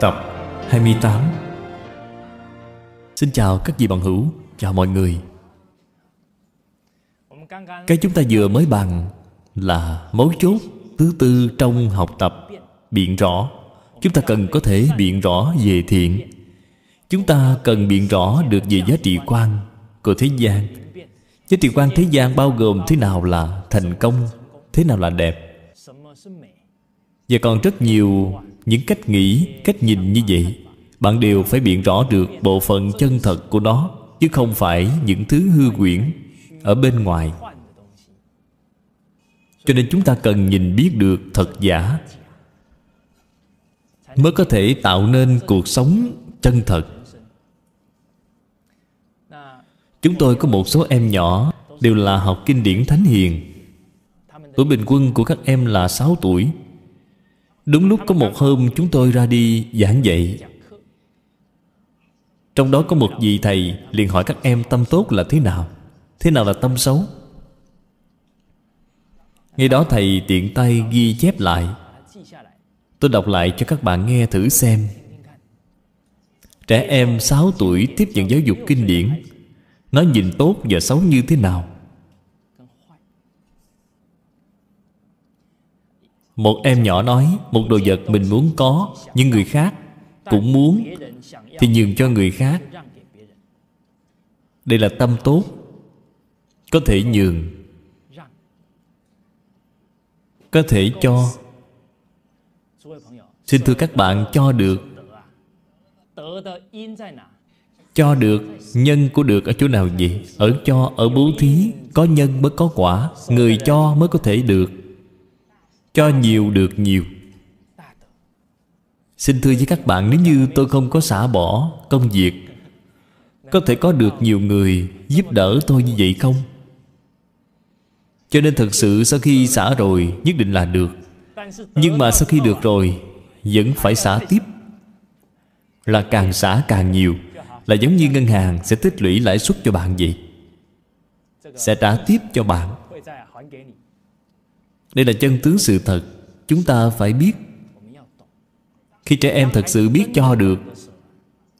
Tập 28 Xin chào các vị bạn hữu, chào mọi người Cái chúng ta vừa mới bàn là mấu chốt thứ tư trong học tập Biện rõ Chúng ta cần có thể biện rõ về thiện Chúng ta cần biện rõ được về giá trị quan của thế gian Giá trị quan thế gian bao gồm thế nào là thành công Thế nào là đẹp Và còn rất nhiều những cách nghĩ cách nhìn như vậy bạn đều phải biện rõ được bộ phận chân thật của nó chứ không phải những thứ hư quyển ở bên ngoài cho nên chúng ta cần nhìn biết được thật giả mới có thể tạo nên cuộc sống chân thật chúng tôi có một số em nhỏ đều là học kinh điển thánh hiền tuổi bình quân của các em là 6 tuổi Đúng lúc có một hôm chúng tôi ra đi giảng dạy Trong đó có một vị thầy liền hỏi các em tâm tốt là thế nào Thế nào là tâm xấu Ngay đó thầy tiện tay ghi chép lại Tôi đọc lại cho các bạn nghe thử xem Trẻ em 6 tuổi tiếp nhận giáo dục kinh điển Nó nhìn tốt và xấu như thế nào Một em nhỏ nói Một đồ vật mình muốn có Nhưng người khác cũng muốn Thì nhường cho người khác Đây là tâm tốt Có thể nhường Có thể cho Xin thưa các bạn cho được Cho được Nhân của được ở chỗ nào vậy Ở cho, ở bố thí Có nhân mới có quả Người cho mới có thể được cho nhiều được nhiều xin thưa với các bạn nếu như tôi không có xả bỏ công việc có thể có được nhiều người giúp đỡ tôi như vậy không cho nên thật sự sau khi xả rồi nhất định là được nhưng mà sau khi được rồi vẫn phải xả tiếp là càng xả càng nhiều là giống như ngân hàng sẽ tích lũy lãi suất cho bạn vậy sẽ trả tiếp cho bạn đây là chân tướng sự thật Chúng ta phải biết Khi trẻ em thật sự biết cho được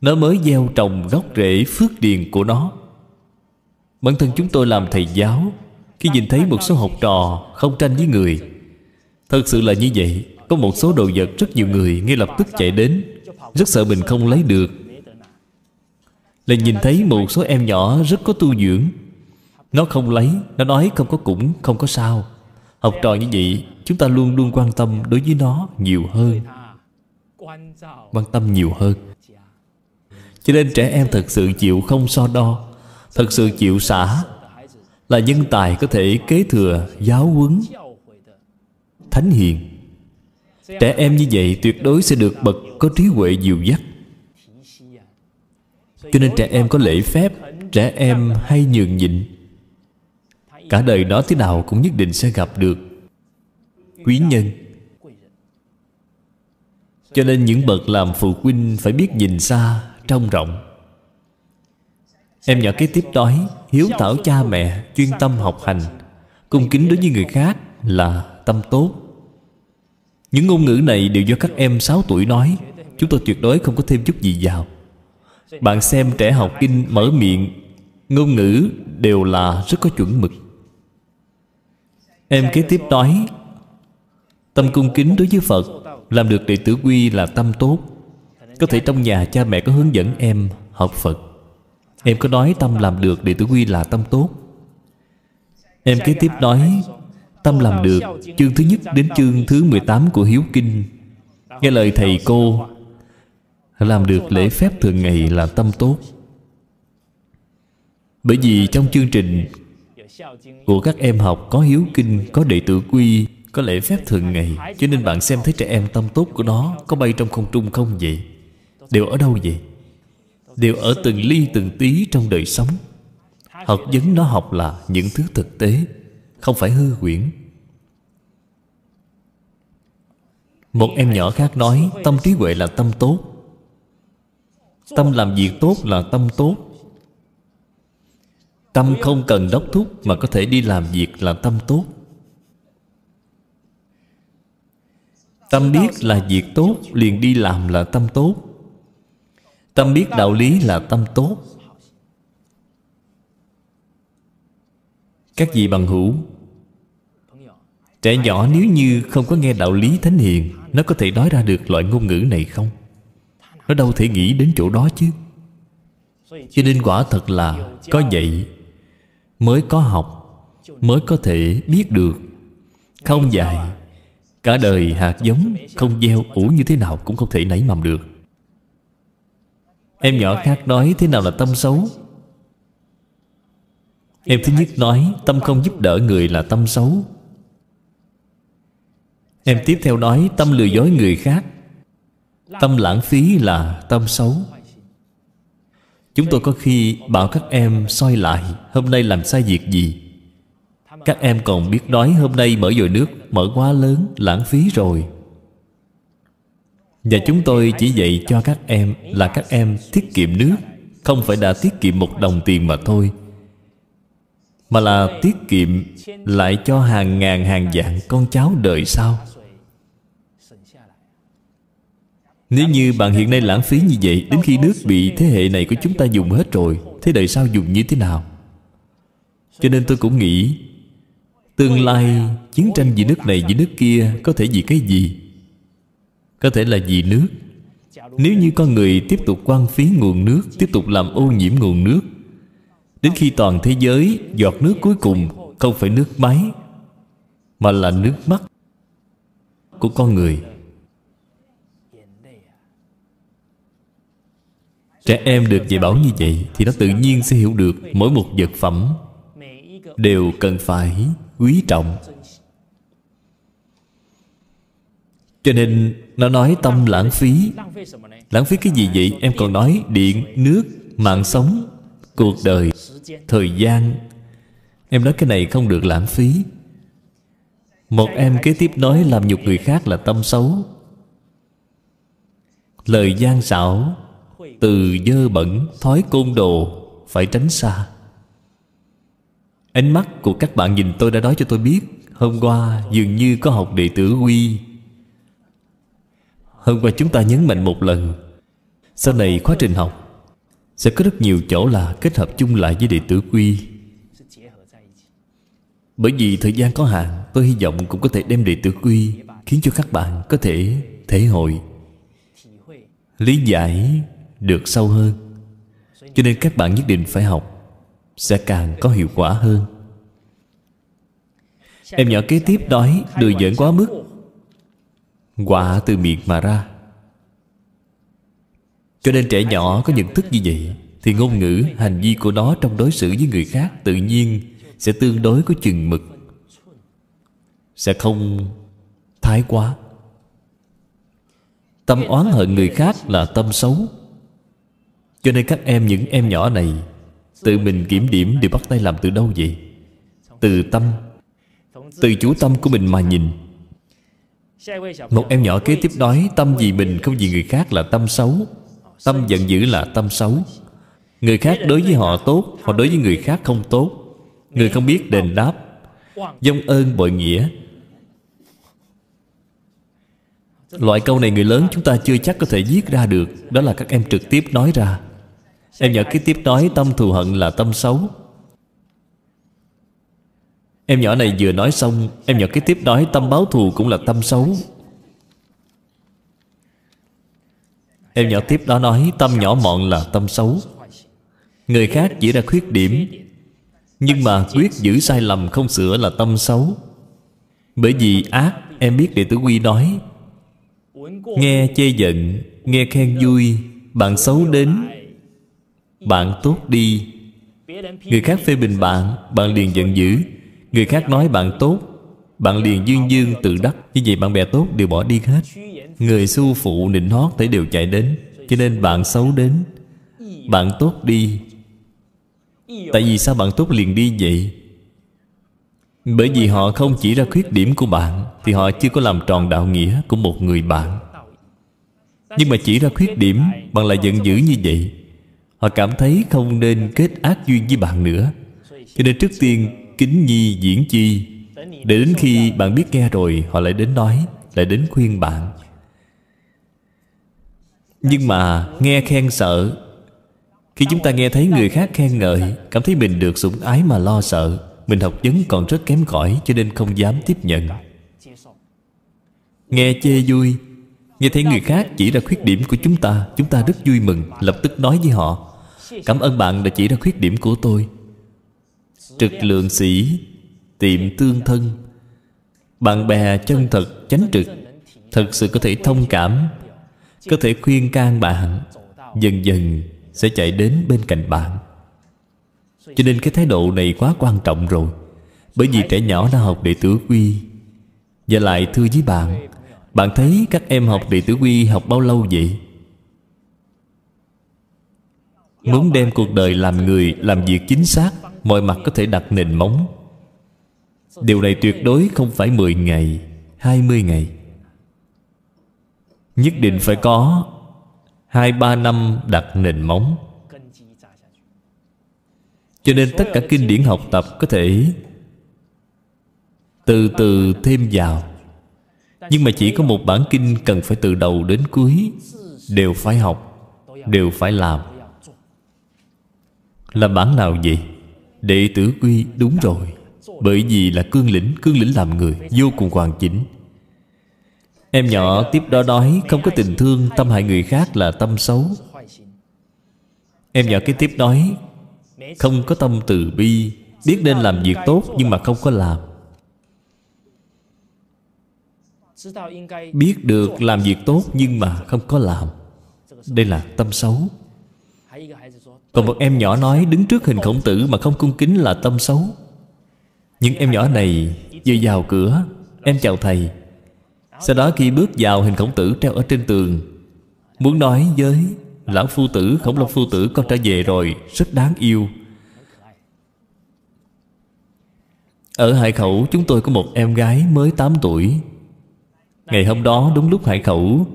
Nó mới gieo trồng gốc rễ phước điền của nó Bản thân chúng tôi làm thầy giáo Khi nhìn thấy một số học trò không tranh với người Thật sự là như vậy Có một số đồ vật rất nhiều người ngay lập tức chạy đến Rất sợ mình không lấy được Là nhìn thấy một số em nhỏ rất có tu dưỡng Nó không lấy Nó nói không có cũng không có sao Học trò như vậy Chúng ta luôn luôn quan tâm đối với nó nhiều hơn Quan tâm nhiều hơn Cho nên trẻ em thật sự chịu không so đo Thật sự chịu xả Là nhân tài có thể kế thừa giáo huấn Thánh hiền Trẻ em như vậy tuyệt đối sẽ được bậc có trí huệ dịu dắt Cho nên trẻ em có lễ phép Trẻ em hay nhường nhịn Cả đời đó thế nào cũng nhất định sẽ gặp được Quý nhân Cho nên những bậc làm phụ huynh Phải biết nhìn xa, trong rộng Em nhỏ kế tiếp nói Hiếu thảo cha mẹ, chuyên tâm học hành Cung kính đối với người khác là tâm tốt Những ngôn ngữ này đều do các em 6 tuổi nói Chúng tôi tuyệt đối không có thêm chút gì vào Bạn xem trẻ học kinh mở miệng Ngôn ngữ đều là rất có chuẩn mực Em kế tiếp nói Tâm cung kính đối với Phật Làm được đệ tử quy là tâm tốt Có thể trong nhà cha mẹ có hướng dẫn em học Phật Em có nói tâm làm được đệ tử quy là tâm tốt Em kế tiếp nói Tâm làm được chương thứ nhất đến chương thứ 18 của Hiếu Kinh Nghe lời thầy cô Làm được lễ phép thường ngày là tâm tốt Bởi vì trong chương trình của các em học có hiếu kinh Có đệ tử quy Có lễ phép thường ngày Cho nên bạn xem thấy trẻ em tâm tốt của nó Có bay trong không trung không vậy Đều ở đâu vậy Đều ở từng ly từng tí trong đời sống Học vấn nó học là những thứ thực tế Không phải hư quyển Một em nhỏ khác nói Tâm trí huệ là tâm tốt Tâm làm việc tốt là tâm tốt Tâm không cần đốc thúc Mà có thể đi làm việc là tâm tốt Tâm biết là việc tốt Liền đi làm là tâm tốt Tâm biết đạo lý là tâm tốt Các vị bằng hữu Trẻ nhỏ nếu như không có nghe đạo lý thánh hiền Nó có thể nói ra được loại ngôn ngữ này không? Nó đâu thể nghĩ đến chỗ đó chứ Cho nên quả thật là Có vậy mới có học mới có thể biết được không dài cả đời hạt giống không gieo ủ như thế nào cũng không thể nảy mầm được em nhỏ khác nói thế nào là tâm xấu em thứ nhất nói tâm không giúp đỡ người là tâm xấu em tiếp theo nói tâm lừa dối người khác tâm lãng phí là tâm xấu chúng tôi có khi bảo các em soi lại hôm nay làm sai việc gì các em còn biết nói hôm nay mở dồi nước mở quá lớn lãng phí rồi và chúng tôi chỉ dạy cho các em là các em tiết kiệm nước không phải đã tiết kiệm một đồng tiền mà thôi mà là tiết kiệm lại cho hàng ngàn hàng vạn con cháu đời sau Nếu như bạn hiện nay lãng phí như vậy Đến khi nước bị thế hệ này của chúng ta dùng hết rồi Thế đời sau dùng như thế nào Cho nên tôi cũng nghĩ Tương lai chiến tranh vì nước này vì nước kia Có thể vì cái gì Có thể là vì nước Nếu như con người tiếp tục quan phí nguồn nước Tiếp tục làm ô nhiễm nguồn nước Đến khi toàn thế giới Giọt nước cuối cùng không phải nước máy Mà là nước mắt Của con người Trẻ em được dạy bảo như vậy Thì nó tự nhiên sẽ hiểu được Mỗi một vật phẩm Đều cần phải quý trọng Cho nên nó nói tâm lãng phí Lãng phí cái gì vậy? Em còn nói điện, nước, mạng sống Cuộc đời, thời gian Em nói cái này không được lãng phí Một em kế tiếp nói làm nhục người khác là tâm xấu Lời gian xảo từ dơ bẩn thói côn đồ phải tránh xa ánh mắt của các bạn nhìn tôi đã nói cho tôi biết hôm qua dường như có học đệ tử quy hôm qua chúng ta nhấn mạnh một lần sau này quá trình học sẽ có rất nhiều chỗ là kết hợp chung lại với đệ tử quy bởi vì thời gian có hạn tôi hy vọng cũng có thể đem đệ tử quy khiến cho các bạn có thể thể hội lý giải được sâu hơn cho nên các bạn nhất định phải học sẽ càng có hiệu quả hơn em nhỏ kế tiếp nói đùa giỡn quá mức quả từ miệng mà ra cho nên trẻ nhỏ có nhận thức như vậy thì ngôn ngữ hành vi của nó trong đối xử với người khác tự nhiên sẽ tương đối có chừng mực sẽ không thái quá tâm oán hận người khác là tâm xấu cho nên các em những em nhỏ này Tự mình kiểm điểm đều bắt tay làm từ đâu vậy Từ tâm Từ chủ tâm của mình mà nhìn Một em nhỏ kế tiếp nói Tâm vì mình không vì người khác là tâm xấu Tâm giận dữ là tâm xấu Người khác đối với họ tốt Họ đối với người khác không tốt Người không biết đền đáp Dông ơn bội nghĩa Loại câu này người lớn chúng ta chưa chắc có thể viết ra được Đó là các em trực tiếp nói ra Em nhỏ cứ tiếp nói tâm thù hận là tâm xấu Em nhỏ này vừa nói xong Em nhỏ cứ tiếp nói tâm báo thù cũng là tâm xấu Em nhỏ tiếp đó nói tâm nhỏ mọn là tâm xấu Người khác chỉ ra khuyết điểm Nhưng mà quyết giữ sai lầm không sửa là tâm xấu Bởi vì ác Em biết đệ tử Quy nói Nghe chê giận Nghe khen vui Bạn xấu đến bạn tốt đi Người khác phê bình bạn Bạn liền giận dữ Người khác nói bạn tốt Bạn liền dương dương tự đắc Như vậy bạn bè tốt đều bỏ đi hết Người su phụ nịnh hót thể đều chạy đến Cho nên bạn xấu đến Bạn tốt đi Tại vì sao bạn tốt liền đi vậy Bởi vì họ không chỉ ra khuyết điểm của bạn Thì họ chưa có làm tròn đạo nghĩa của một người bạn Nhưng mà chỉ ra khuyết điểm Bạn lại giận dữ như vậy Họ cảm thấy không nên kết ác duyên với bạn nữa Cho nên trước tiên kính nhi diễn chi Để đến khi bạn biết nghe rồi Họ lại đến nói Lại đến khuyên bạn Nhưng mà nghe khen sợ Khi chúng ta nghe thấy người khác khen ngợi Cảm thấy mình được sủng ái mà lo sợ Mình học vấn còn rất kém cỏi Cho nên không dám tiếp nhận Nghe chê vui Nghe thấy người khác chỉ ra khuyết điểm của chúng ta Chúng ta rất vui mừng Lập tức nói với họ Cảm ơn bạn đã chỉ ra khuyết điểm của tôi Trực lượng sĩ Tiệm tương thân Bạn bè chân thật chánh trực Thật sự có thể thông cảm Có thể khuyên can bạn Dần dần sẽ chạy đến bên cạnh bạn Cho nên cái thái độ này quá quan trọng rồi Bởi vì trẻ nhỏ đã học đệ tử quy Và lại thưa với bạn Bạn thấy các em học đệ tử quy học bao lâu vậy? muốn đem cuộc đời làm người làm việc chính xác mọi mặt có thể đặt nền móng điều này tuyệt đối không phải 10 ngày 20 ngày nhất định phải có hai ba năm đặt nền móng cho nên tất cả kinh điển học tập có thể từ từ thêm vào nhưng mà chỉ có một bản kinh cần phải từ đầu đến cuối đều phải học đều phải làm là bản nào vậy? Đệ tử quy đúng rồi Bởi vì là cương lĩnh Cương lĩnh làm người vô cùng hoàn chỉnh Em nhỏ tiếp đó nói Không có tình thương tâm hại người khác là tâm xấu Em nhỏ cái tiếp nói Không có tâm từ bi Biết nên làm việc tốt nhưng mà không có làm Biết được làm việc tốt nhưng mà không có làm Đây là tâm xấu còn một em nhỏ nói đứng trước hình khổng tử mà không cung kính là tâm xấu Những em nhỏ này vừa vào cửa Em chào thầy Sau đó khi bước vào hình khổng tử treo ở trên tường Muốn nói với Lão phu tử, khổng long phu tử con trở về rồi Rất đáng yêu Ở Hải Khẩu chúng tôi có một em gái mới 8 tuổi Ngày hôm đó đúng lúc Hải Khẩu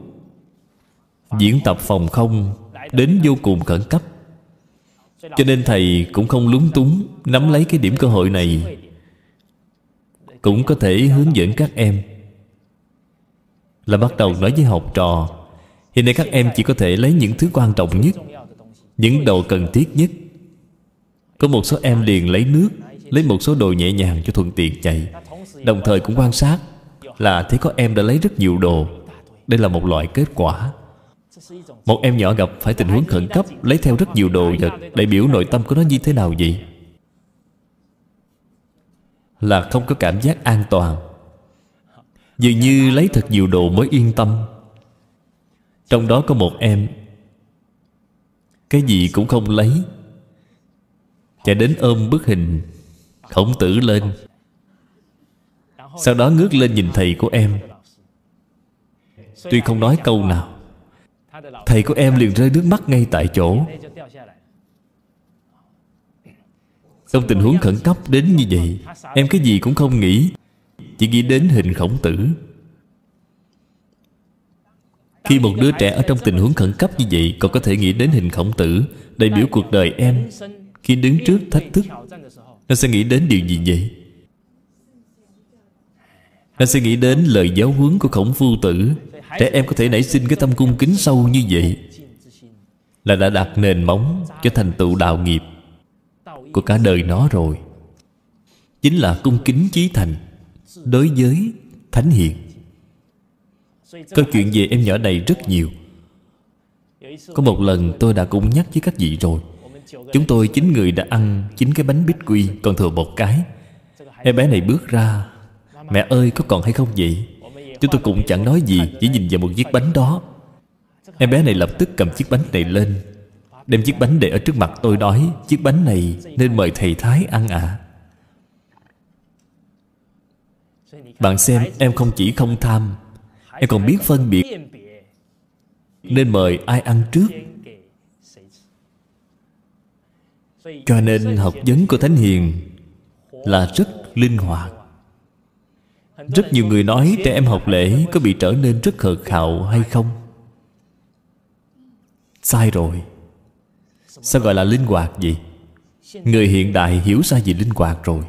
Diễn tập phòng không Đến vô cùng khẩn cấp cho nên thầy cũng không lúng túng nắm lấy cái điểm cơ hội này cũng có thể hướng dẫn các em là bắt đầu nói với học trò hiện nay các em chỉ có thể lấy những thứ quan trọng nhất những đồ cần thiết nhất có một số em liền lấy nước lấy một số đồ nhẹ nhàng cho thuận tiện chạy đồng thời cũng quan sát là thấy có em đã lấy rất nhiều đồ đây là một loại kết quả một em nhỏ gặp phải tình huống khẩn cấp Lấy theo rất nhiều đồ vật Đại biểu nội tâm của nó như thế nào vậy Là không có cảm giác an toàn Dường như lấy thật nhiều đồ mới yên tâm Trong đó có một em Cái gì cũng không lấy Chạy đến ôm bức hình Khổng tử lên Sau đó ngước lên nhìn thầy của em Tuy không nói câu nào Thầy của em liền rơi nước mắt ngay tại chỗ Trong tình huống khẩn cấp đến như vậy Em cái gì cũng không nghĩ Chỉ nghĩ đến hình khổng tử Khi một đứa trẻ ở trong tình huống khẩn cấp như vậy Còn có thể nghĩ đến hình khổng tử Đại biểu cuộc đời em Khi đứng trước thách thức Nó sẽ nghĩ đến điều gì vậy? Nó sẽ nghĩ đến lời giáo huấn của khổng phu tử Trẻ em có thể nảy sinh cái tâm cung kính sâu như vậy Là đã đặt nền móng cho thành tựu đạo nghiệp Của cả đời nó rồi Chính là cung kính chí thành Đối với Thánh Hiền Câu chuyện về em nhỏ này rất nhiều Có một lần tôi đã cũng nhắc với các vị rồi Chúng tôi chín người đã ăn chín cái bánh bít quy Còn thừa một cái Em bé này bước ra Mẹ ơi có còn hay không vậy Chúng tôi cũng chẳng nói gì Chỉ nhìn vào một chiếc bánh đó Em bé này lập tức cầm chiếc bánh này lên Đem chiếc bánh để ở trước mặt tôi nói Chiếc bánh này nên mời thầy Thái ăn ạ à. Bạn xem em không chỉ không tham Em còn biết phân biệt Nên mời ai ăn trước Cho nên học vấn của Thánh Hiền Là rất linh hoạt rất nhiều người nói trẻ em học lễ có bị trở nên rất khờ khạo hay không sai rồi sao gọi là linh hoạt gì người hiện đại hiểu sai gì linh hoạt rồi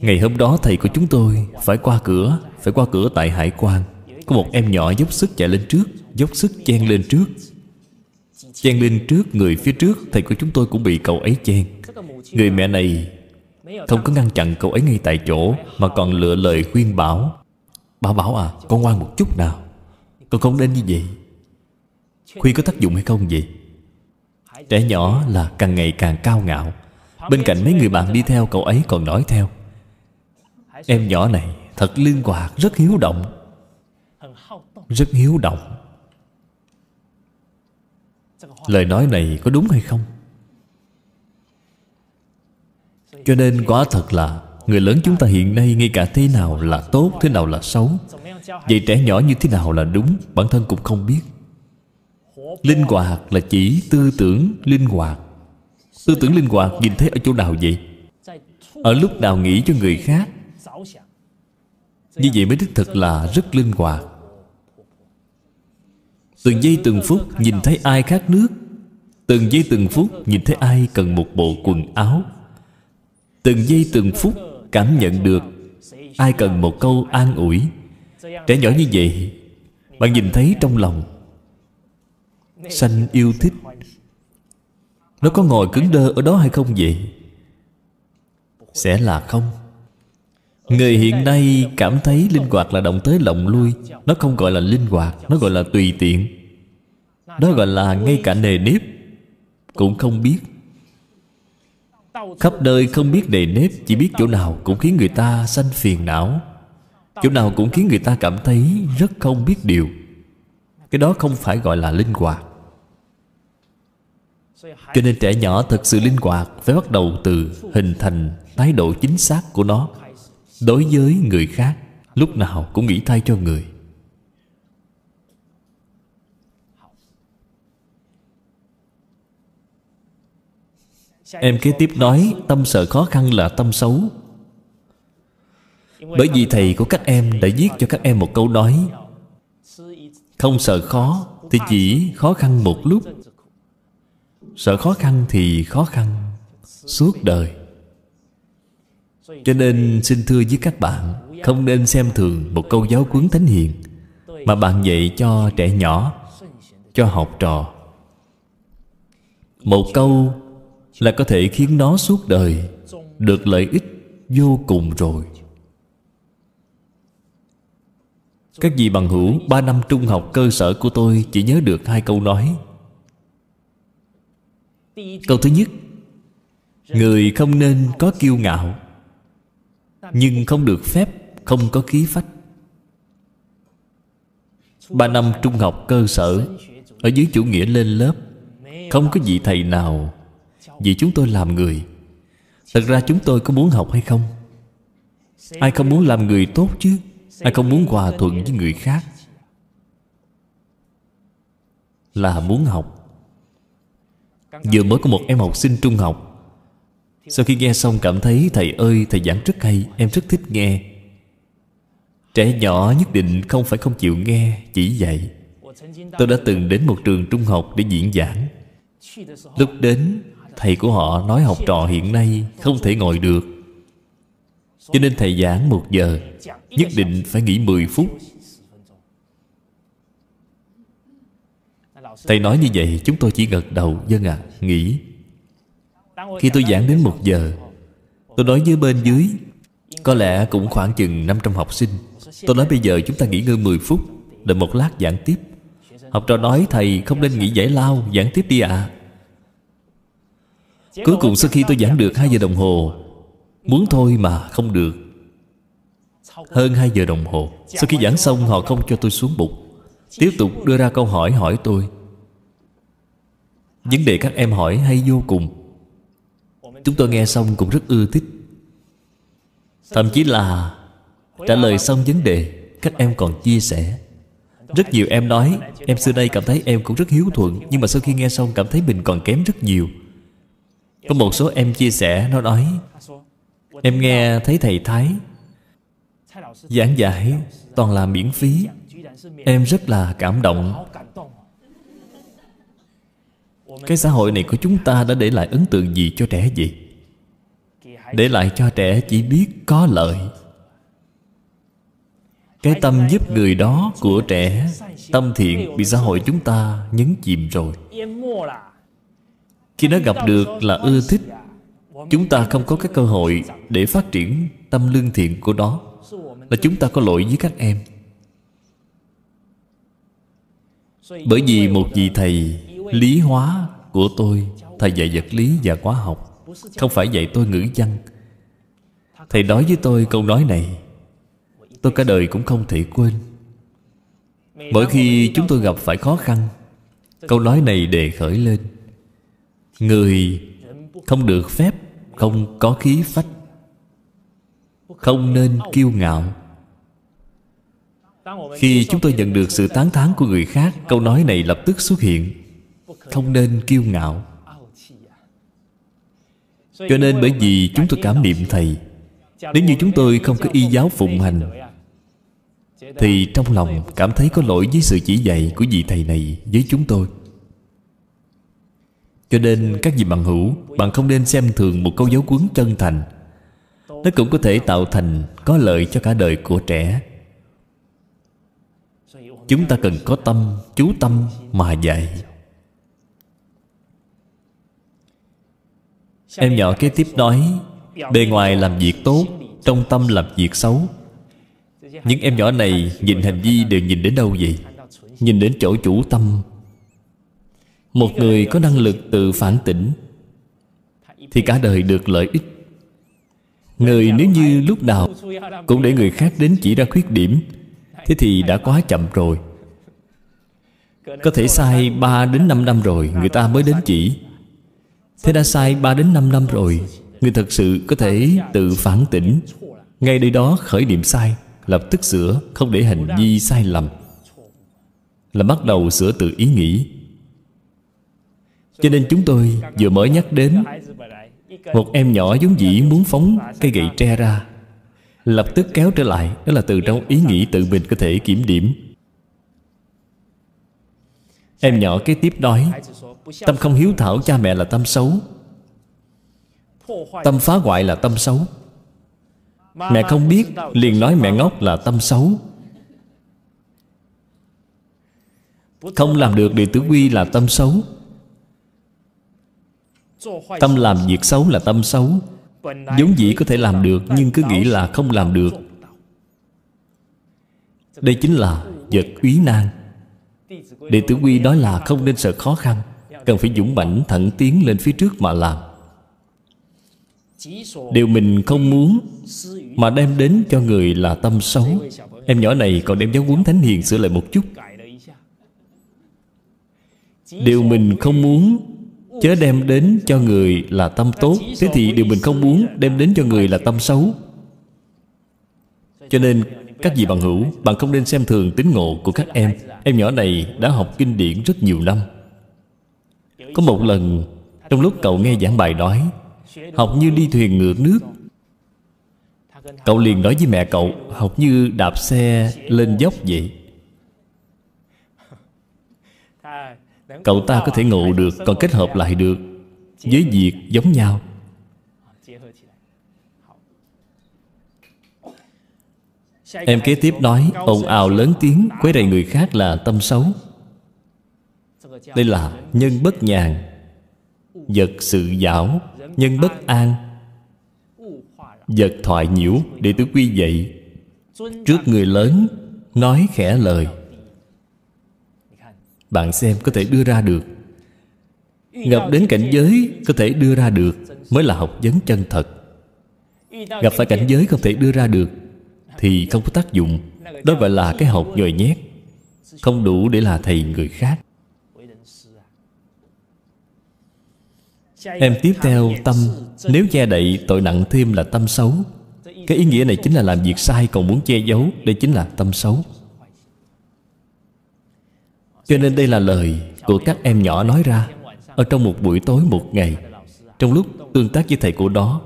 ngày hôm đó thầy của chúng tôi phải qua cửa phải qua cửa tại hải quan có một em nhỏ dốc sức chạy lên trước dốc sức chen lên trước chen lên trước người phía trước thầy của chúng tôi cũng bị cậu ấy chen người mẹ này không có ngăn chặn cậu ấy ngay tại chỗ Mà còn lựa lời khuyên bảo Bảo bảo à con ngoan một chút nào Con không đến như vậy Khuyên có tác dụng hay không vậy Trẻ nhỏ là càng ngày càng cao ngạo Bên cạnh mấy người bạn đi theo cậu ấy còn nói theo Em nhỏ này thật linh hoạt Rất hiếu động Rất hiếu động Lời nói này có đúng hay không cho nên quả thật là người lớn chúng ta hiện nay ngay cả thế nào là tốt thế nào là xấu vậy trẻ nhỏ như thế nào là đúng bản thân cũng không biết linh hoạt là chỉ tư tưởng linh hoạt tư tưởng linh hoạt nhìn thấy ở chỗ nào vậy ở lúc nào nghĩ cho người khác như vậy mới đích thực là rất linh hoạt Từng giây từng phút nhìn thấy ai khát nước Từng giây từng phút nhìn thấy ai cần một bộ quần áo Từng giây từng phút cảm nhận được Ai cần một câu an ủi Trẻ nhỏ như vậy Bạn nhìn thấy trong lòng Sanh yêu thích Nó có ngồi cứng đơ ở đó hay không vậy? Sẽ là không Người hiện nay cảm thấy linh hoạt là động tới lộng lui Nó không gọi là linh hoạt Nó gọi là tùy tiện Đó gọi là ngay cả nề nếp Cũng không biết khắp nơi không biết đề nếp chỉ biết chỗ nào cũng khiến người ta sanh phiền não chỗ nào cũng khiến người ta cảm thấy rất không biết điều cái đó không phải gọi là linh hoạt cho nên trẻ nhỏ thật sự linh hoạt phải bắt đầu từ hình thành thái độ chính xác của nó đối với người khác lúc nào cũng nghĩ thay cho người em kế tiếp nói tâm sợ khó khăn là tâm xấu bởi vì thầy của các em đã viết cho các em một câu nói không sợ khó thì chỉ khó khăn một lúc sợ khó khăn thì khó khăn suốt đời cho nên xin thưa với các bạn không nên xem thường một câu giáo huấn thánh hiền mà bạn dạy cho trẻ nhỏ cho học trò một câu là có thể khiến nó suốt đời được lợi ích vô cùng rồi các vị bằng hữu ba năm trung học cơ sở của tôi chỉ nhớ được hai câu nói câu thứ nhất người không nên có kiêu ngạo nhưng không được phép không có khí phách ba năm trung học cơ sở ở dưới chủ nghĩa lên lớp không có vị thầy nào vì chúng tôi làm người thật ra chúng tôi có muốn học hay không ai không muốn làm người tốt chứ ai không muốn hòa thuận với người khác là muốn học vừa mới có một em học sinh trung học sau khi nghe xong cảm thấy thầy ơi thầy giảng rất hay em rất thích nghe trẻ nhỏ nhất định không phải không chịu nghe chỉ dạy tôi đã từng đến một trường trung học để diễn giảng lúc đến thầy của họ nói học trò hiện nay không thể ngồi được cho nên thầy giảng một giờ nhất định phải nghỉ 10 phút thầy nói như vậy chúng tôi chỉ gật đầu dân vâng ạ à, nghỉ khi tôi giảng đến một giờ tôi nói với bên dưới có lẽ cũng khoảng chừng 500 học sinh Tôi nói bây giờ chúng ta nghỉ ngơi 10 phút Đợi một lát giảng tiếp Học trò nói thầy không nên nghỉ giải lao Giảng tiếp đi ạ à. Cuối cùng sau khi tôi giảng được 2 giờ đồng hồ Muốn thôi mà không được Hơn 2 giờ đồng hồ Sau khi giảng xong họ không cho tôi xuống bục Tiếp tục đưa ra câu hỏi hỏi tôi Vấn đề các em hỏi hay vô cùng Chúng tôi nghe xong cũng rất ưa thích Thậm chí là Trả lời xong vấn đề Các em còn chia sẻ Rất nhiều em nói Em xưa đây cảm thấy em cũng rất hiếu thuận Nhưng mà sau khi nghe xong cảm thấy mình còn kém rất nhiều có một số em chia sẻ Nó nói Em nghe thấy thầy Thái Giảng giải toàn là miễn phí Em rất là cảm động Cái xã hội này của chúng ta đã để lại ấn tượng gì cho trẻ gì Để lại cho trẻ chỉ biết có lợi Cái tâm giúp người đó của trẻ Tâm thiện bị xã hội chúng ta nhấn chìm rồi khi nó gặp được là ưa thích Chúng ta không có các cơ hội Để phát triển tâm lương thiện của nó Là chúng ta có lỗi với các em Bởi vì một vị thầy Lý hóa của tôi Thầy dạy vật lý và hóa học Không phải dạy tôi ngữ văn Thầy nói với tôi câu nói này Tôi cả đời cũng không thể quên Mỗi khi chúng tôi gặp phải khó khăn Câu nói này đề khởi lên người không được phép không có khí phách không nên kiêu ngạo khi chúng tôi nhận được sự tán thán của người khác câu nói này lập tức xuất hiện không nên kiêu ngạo cho nên bởi vì chúng tôi cảm niệm thầy nếu như chúng tôi không có y giáo phụng hành thì trong lòng cảm thấy có lỗi với sự chỉ dạy của vị thầy này với chúng tôi cho nên các vị bằng hữu Bạn không nên xem thường một câu dấu cuốn chân thành Nó cũng có thể tạo thành Có lợi cho cả đời của trẻ Chúng ta cần có tâm Chú tâm mà dạy Em nhỏ kế tiếp nói Bề ngoài làm việc tốt Trong tâm làm việc xấu Những em nhỏ này nhìn hành vi đều nhìn đến đâu vậy? Nhìn đến chỗ chủ tâm một người có năng lực tự phản tỉnh thì cả đời được lợi ích người nếu như lúc nào cũng để người khác đến chỉ ra khuyết điểm thế thì đã quá chậm rồi có thể sai 3 đến 5 năm rồi người ta mới đến chỉ thế đã sai 3 đến 5 năm rồi người thật sự có thể tự phản tỉnh ngay đây đó khởi điểm sai lập tức sửa không để hành vi sai lầm là bắt đầu sửa tự ý nghĩ cho nên chúng tôi vừa mới nhắc đến Một em nhỏ giống dĩ muốn phóng cây gậy tre ra Lập tức kéo trở lại Đó là từ trong ý nghĩ tự mình có thể kiểm điểm Em nhỏ kế tiếp nói Tâm không hiếu thảo cha mẹ là tâm xấu Tâm phá hoại là tâm xấu Mẹ không biết liền nói mẹ ngốc là tâm xấu Không làm được điều tử quy là tâm xấu Tâm làm việc xấu là tâm xấu giống dĩ có thể làm được nhưng cứ nghĩ là không làm được đây chính là vật úy nan đệ tử quy nói là không nên sợ khó khăn cần phải dũng mãnh thẳng tiến lên phía trước mà làm điều mình không muốn mà đem đến cho người là tâm xấu em nhỏ này còn đem giáo huấn thánh hiền sửa lại một chút điều mình không muốn Chớ đem đến cho người là tâm tốt Thế thì điều mình không muốn đem đến cho người là tâm xấu Cho nên các vị bằng hữu Bạn không nên xem thường tính ngộ của các em Em nhỏ này đã học kinh điển rất nhiều năm Có một lần Trong lúc cậu nghe giảng bài nói Học như đi thuyền ngược nước Cậu liền nói với mẹ cậu Học như đạp xe lên dốc vậy Cậu ta có thể ngộ được Còn kết hợp lại được Với việc giống nhau Em kế tiếp nói ồn ào lớn tiếng Quấy rầy người khác là tâm xấu Đây là nhân bất nhàn Vật sự giảo Nhân bất an Vật thoại nhiễu để tứ quy dậy Trước người lớn Nói khẽ lời bạn xem có thể đưa ra được Gặp đến cảnh giới có thể đưa ra được Mới là học vấn chân thật Gặp phải cảnh giới không thể đưa ra được Thì không có tác dụng Đó gọi là cái học nhồi nhét Không đủ để là thầy người khác Em tiếp theo tâm Nếu che đậy tội nặng thêm là tâm xấu Cái ý nghĩa này chính là làm việc sai Còn muốn che giấu Đây chính là tâm xấu cho nên đây là lời của các em nhỏ nói ra Ở trong một buổi tối một ngày Trong lúc tương tác với thầy của đó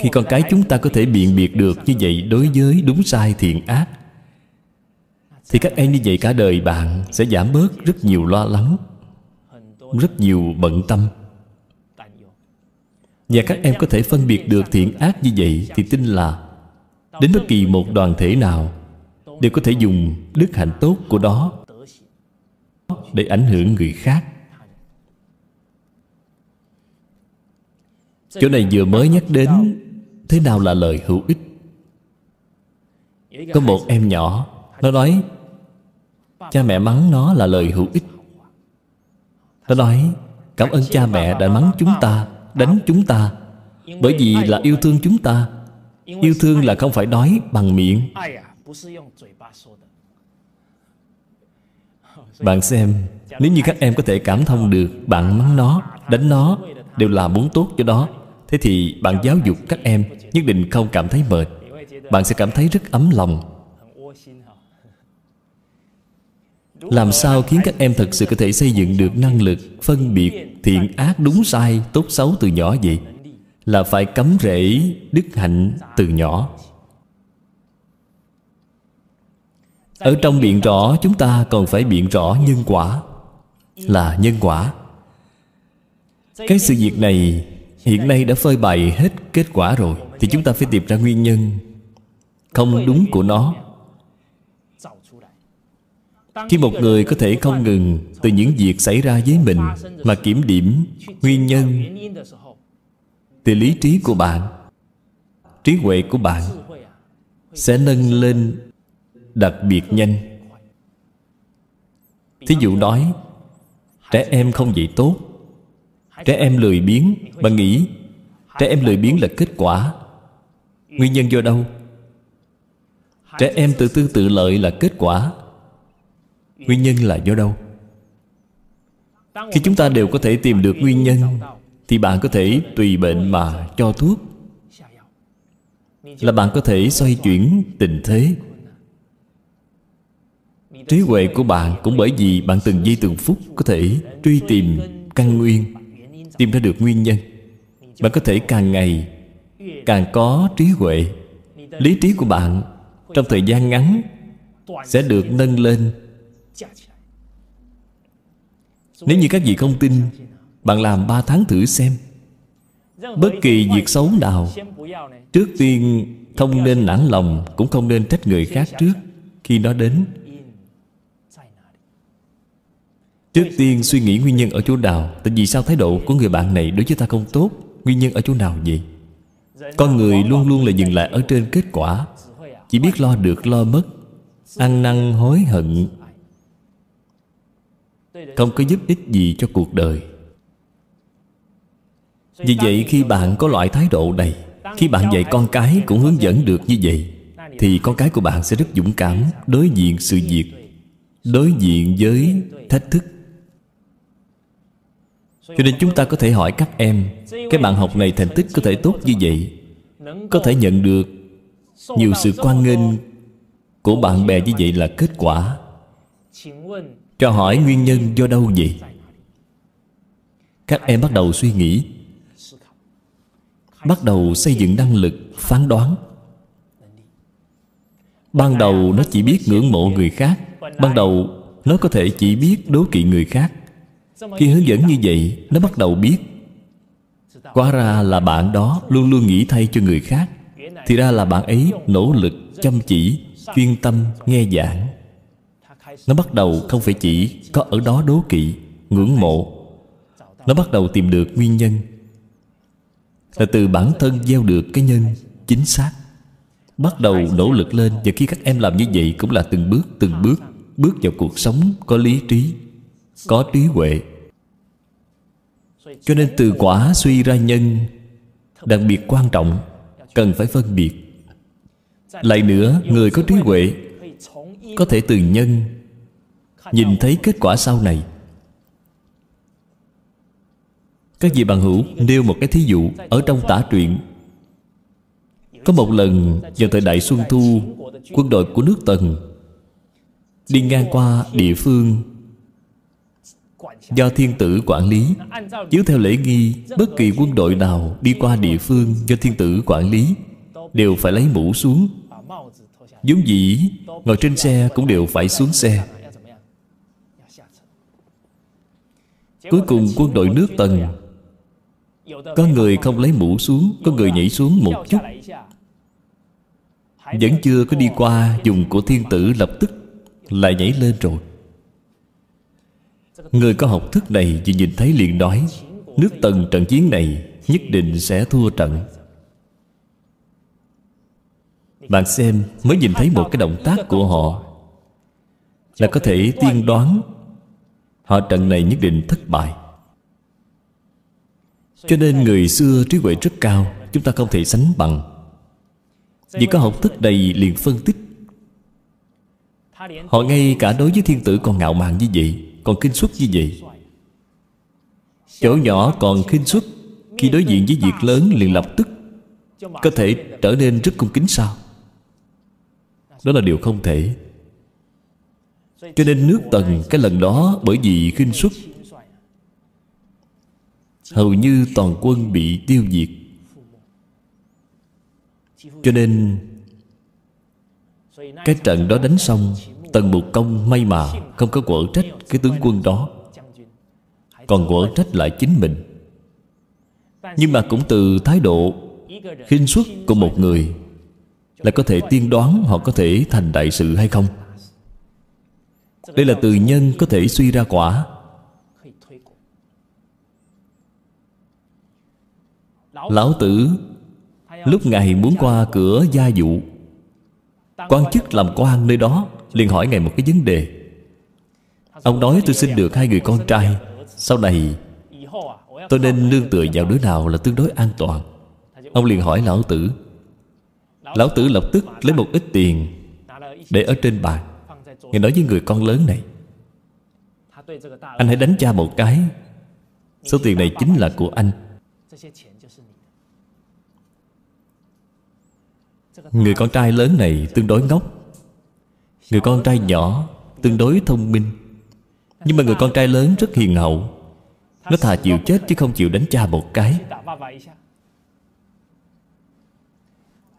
Khi con cái chúng ta có thể biện biệt được như vậy Đối với đúng sai thiện ác Thì các em như vậy cả đời bạn Sẽ giảm bớt rất nhiều lo lắng Rất nhiều bận tâm Và các em có thể phân biệt được thiện ác như vậy Thì tin là Đến bất kỳ một đoàn thể nào Đều có thể dùng đức hạnh tốt của đó để ảnh hưởng người khác chỗ này vừa mới nhắc đến thế nào là lời hữu ích có một em nhỏ nó nói cha mẹ mắng nó là lời hữu ích nó nói cảm ơn cha mẹ đã mắng chúng ta đánh chúng ta bởi vì là yêu thương chúng ta yêu thương là không phải nói bằng miệng bạn xem Nếu như các em có thể cảm thông được Bạn mắng nó, đánh nó Đều là muốn tốt cho đó Thế thì bạn giáo dục các em Nhất định không cảm thấy mệt Bạn sẽ cảm thấy rất ấm lòng Làm sao khiến các em thật sự có thể xây dựng được năng lực Phân biệt thiện ác đúng sai Tốt xấu từ nhỏ vậy Là phải cấm rễ đức hạnh từ nhỏ Ở trong biện rõ chúng ta còn phải biện rõ nhân quả Là nhân quả Cái sự việc này hiện nay đã phơi bày hết kết quả rồi Thì chúng ta phải tìm ra nguyên nhân Không đúng của nó Khi một người có thể không ngừng Từ những việc xảy ra với mình Mà kiểm điểm nguyên nhân Thì lý trí của bạn Trí huệ của bạn Sẽ nâng lên đặc biệt nhanh thí dụ nói trẻ em không dạy tốt trẻ em lười biếng bạn nghĩ trẻ em lười biếng là kết quả nguyên nhân do đâu trẻ em tự tư tự lợi là kết quả nguyên nhân là do đâu khi chúng ta đều có thể tìm được nguyên nhân thì bạn có thể tùy bệnh mà cho thuốc là bạn có thể xoay chuyển tình thế trí huệ của bạn cũng bởi vì bạn từng giây từng phút có thể truy tìm căn nguyên tìm ra được nguyên nhân bạn có thể càng ngày càng có trí huệ lý trí của bạn trong thời gian ngắn sẽ được nâng lên nếu như các vị không tin bạn làm 3 tháng thử xem bất kỳ việc xấu nào trước tiên không nên nản lòng cũng không nên trách người khác trước khi nó đến Trước tiên suy nghĩ nguyên nhân ở chỗ nào Tại vì sao thái độ của người bạn này đối với ta không tốt Nguyên nhân ở chỗ nào vậy Con người luôn luôn là dừng lại ở trên kết quả Chỉ biết lo được lo mất Ăn năn hối hận Không có giúp ích gì cho cuộc đời Vì vậy khi bạn có loại thái độ này Khi bạn dạy con cái cũng hướng dẫn được như vậy Thì con cái của bạn sẽ rất dũng cảm Đối diện sự việc Đối diện với thách thức cho nên chúng ta có thể hỏi các em Cái bạn học này thành tích có thể tốt như vậy Có thể nhận được Nhiều sự quan nghênh Của bạn bè như vậy là kết quả Cho hỏi nguyên nhân do đâu vậy Các em bắt đầu suy nghĩ Bắt đầu xây dựng năng lực Phán đoán Ban đầu nó chỉ biết ngưỡng mộ người khác Ban đầu nó có thể chỉ biết đố kỵ người khác khi hướng dẫn như vậy Nó bắt đầu biết Quá ra là bạn đó luôn luôn nghĩ thay cho người khác Thì ra là bạn ấy nỗ lực, chăm chỉ, chuyên tâm, nghe giảng Nó bắt đầu không phải chỉ có ở đó đố kỵ, ngưỡng mộ Nó bắt đầu tìm được nguyên nhân Là từ bản thân gieo được cái nhân chính xác Bắt đầu nỗ lực lên Và khi các em làm như vậy cũng là từng bước từng bước Bước vào cuộc sống có lý trí có trí huệ cho nên từ quả suy ra nhân đặc biệt quan trọng cần phải phân biệt lại nữa người có trí huệ có thể từ nhân nhìn thấy kết quả sau này các vị bằng hữu nêu một cái thí dụ ở trong tả truyện có một lần vào thời đại Xuân Thu Quân đội của nước Tần Đi ngang qua địa phương do thiên tử quản lý chiếu theo lễ nghi bất kỳ quân đội nào đi qua địa phương do thiên tử quản lý đều phải lấy mũ xuống vốn dĩ ngồi trên xe cũng đều phải xuống xe cuối cùng quân đội nước tần có người không lấy mũ xuống có người nhảy xuống một chút vẫn chưa có đi qua dùng của thiên tử lập tức lại nhảy lên rồi Người có học thức này chỉ nhìn thấy liền nói Nước tần trận chiến này Nhất định sẽ thua trận Bạn xem mới nhìn thấy một cái động tác của họ Là có thể tiên đoán Họ trận này nhất định thất bại Cho nên người xưa trí huệ rất cao Chúng ta không thể sánh bằng Vì có học thức đầy liền phân tích Họ ngay cả đối với thiên tử còn ngạo mạn như vậy còn kinh xuất như vậy Chỗ nhỏ còn khinh xuất Khi đối diện với việc lớn liền lập tức Có thể trở nên rất cung kính sao Đó là điều không thể Cho nên nước tần cái lần đó Bởi vì khinh xuất, Hầu như toàn quân bị tiêu diệt Cho nên Cái trận đó đánh xong Tần Mục Công may mà Không có quở trách cái tướng quân đó Còn quở trách lại chính mình Nhưng mà cũng từ thái độ khinh suất của một người Là có thể tiên đoán họ có thể thành đại sự hay không Đây là từ nhân có thể suy ra quả Lão tử Lúc Ngài muốn qua cửa gia dụ, quan chức làm quan nơi đó liền hỏi ngài một cái vấn đề Ông nói tôi xin được hai người con trai Sau này Tôi nên lương tựa vào đứa nào là tương đối an toàn Ông liền hỏi lão tử Lão tử lập tức lấy một ít tiền Để ở trên bàn Ngài nói với người con lớn này Anh hãy đánh cha một cái Số tiền này chính là của anh Người con trai lớn này tương đối ngốc Người con trai nhỏ Tương đối thông minh Nhưng mà người con trai lớn rất hiền hậu Nó thà chịu chết chứ không chịu đánh cha một cái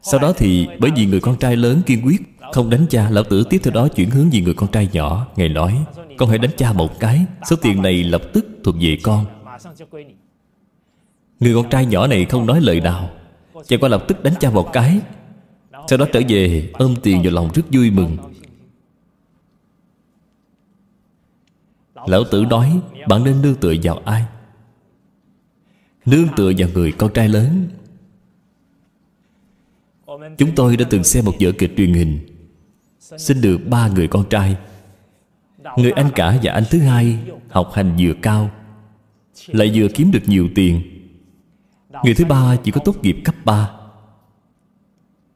Sau đó thì bởi vì người con trai lớn kiên quyết Không đánh cha Lão tử tiếp theo đó chuyển hướng về người con trai nhỏ Ngài nói Con hãy đánh cha một cái Số tiền này lập tức thuộc về con Người con trai nhỏ này không nói lời nào Chạy qua lập tức đánh cha một cái Sau đó trở về ôm tiền vào lòng rất vui mừng Lão tử đói Bạn nên nương tựa vào ai Nương tựa vào người con trai lớn Chúng tôi đã từng xem một vở kịch truyền hình Sinh được ba người con trai Người anh cả và anh thứ hai Học hành vừa cao Lại vừa kiếm được nhiều tiền Người thứ ba chỉ có tốt nghiệp cấp 3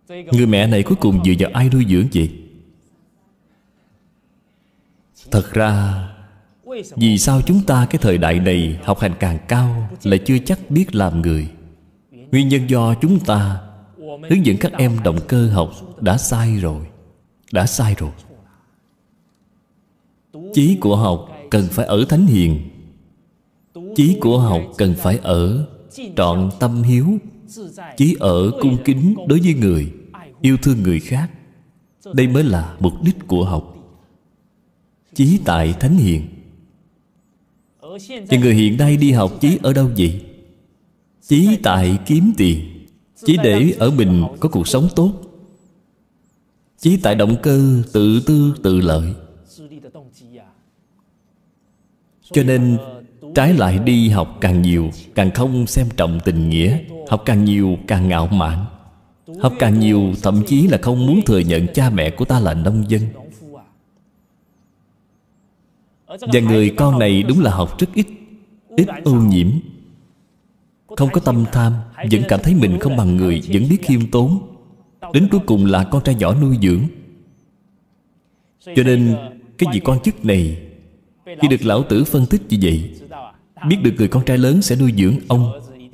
Người mẹ này cuối cùng dựa vào ai nuôi dưỡng vậy Thật ra vì sao chúng ta cái thời đại này học hành càng cao lại chưa chắc biết làm người nguyên nhân do chúng ta hướng dẫn các em động cơ học đã sai rồi đã sai rồi chí của học cần phải ở thánh hiền chí của học cần phải ở trọn tâm hiếu chí ở cung kính đối với người yêu thương người khác đây mới là mục đích của học chí tại thánh hiền và người hiện nay đi học chí ở đâu vậy? Chí tại kiếm tiền Chí để ở mình có cuộc sống tốt Chí tại động cơ tự tư tự lợi Cho nên trái lại đi học càng nhiều Càng không xem trọng tình nghĩa Học càng nhiều càng ngạo mạn Học càng nhiều thậm chí là không muốn thừa nhận cha mẹ của ta là nông dân và người con này đúng là học rất ít Ít ô nhiễm Không có tâm tham Vẫn cảm thấy mình không bằng người Vẫn biết khiêm tốn Đến cuối cùng là con trai nhỏ nuôi dưỡng Cho nên Cái gì con chức này Khi được lão tử phân tích như vậy à? Biết được người con trai lớn sẽ nuôi dưỡng ông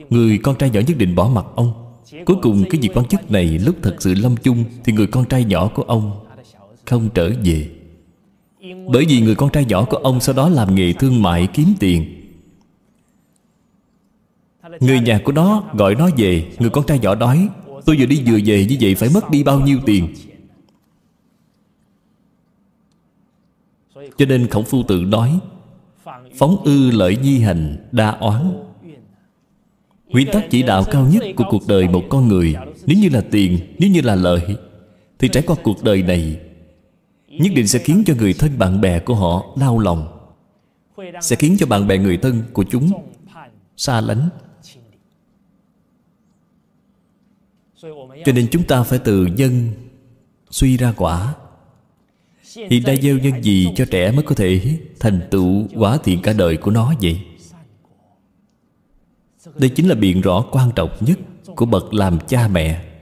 Người con trai nhỏ nhất định bỏ mặt ông Cuối cùng cái việc quan chức này lúc thật sự lâm chung Thì người con trai nhỏ của ông không trở về bởi vì người con trai nhỏ của ông sau đó làm nghề thương mại kiếm tiền Người nhà của nó gọi nó về Người con trai nhỏ đói Tôi vừa đi vừa về như vậy phải mất đi bao nhiêu tiền Cho nên khổng phu tự nói Phóng ư lợi di hành đa oán Nguyên tắc chỉ đạo cao nhất của cuộc đời một con người Nếu như là tiền, nếu như là lợi Thì trải qua cuộc đời này nhất định sẽ khiến cho người thân bạn bè của họ đau lòng sẽ khiến cho bạn bè người thân của chúng xa lánh cho nên chúng ta phải từ nhân suy ra quả hiện đã gieo nhân gì cho trẻ mới có thể thành tựu quả thiện cả đời của nó vậy đây chính là biện rõ quan trọng nhất của bậc làm cha mẹ